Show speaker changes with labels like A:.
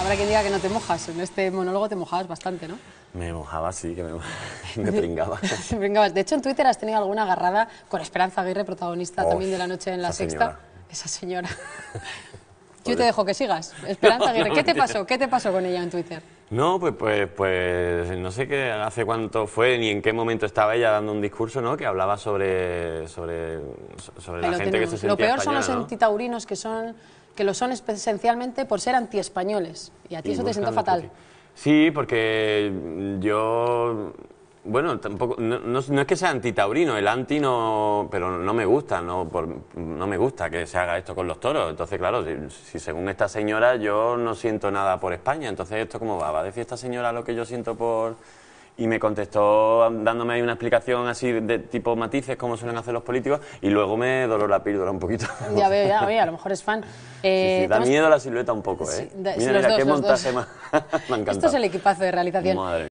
A: Habrá quien diga que no te mojas. En este monólogo te mojabas bastante, ¿no?
B: Me mojaba, sí, que me, me pringaba.
A: De hecho, en Twitter has tenido alguna agarrada con Esperanza Aguirre, protagonista también de La Noche en la Sexta. Esa señora. Yo te dejo que sigas. Esperanza Aguirre, ¿qué te pasó? ¿Qué te pasó con ella en Twitter?
B: No, pues, pues, pues, no sé qué, hace cuánto fue ni en qué momento estaba ella dando un discurso, ¿no? Que hablaba sobre, la gente que se sentía Lo peor son los
A: antitaurinos que son que lo son esencialmente por ser antiespañoles. Y a ti eso te siento fatal.
B: Sí, porque yo bueno, tampoco, no, es que sea anti antitaurino, el anti no, pero no me gusta, no, no me gusta que se haga esto con los toros. Entonces, claro, si, según esta señora yo no siento nada por España, entonces esto cómo va, va a decir esta señora lo que yo siento por, y me contestó dándome ahí una explicación así de tipo matices, como suelen hacer los políticos, y luego me doló la píldora un poquito. Ya veo, ya, veo,
A: a lo mejor es fan. sí, eh, da miedo miedo
B: la silueta un poco, ¿eh? mira, mira, qué montaje más. me ha Esto es el
A: equipazo de realización.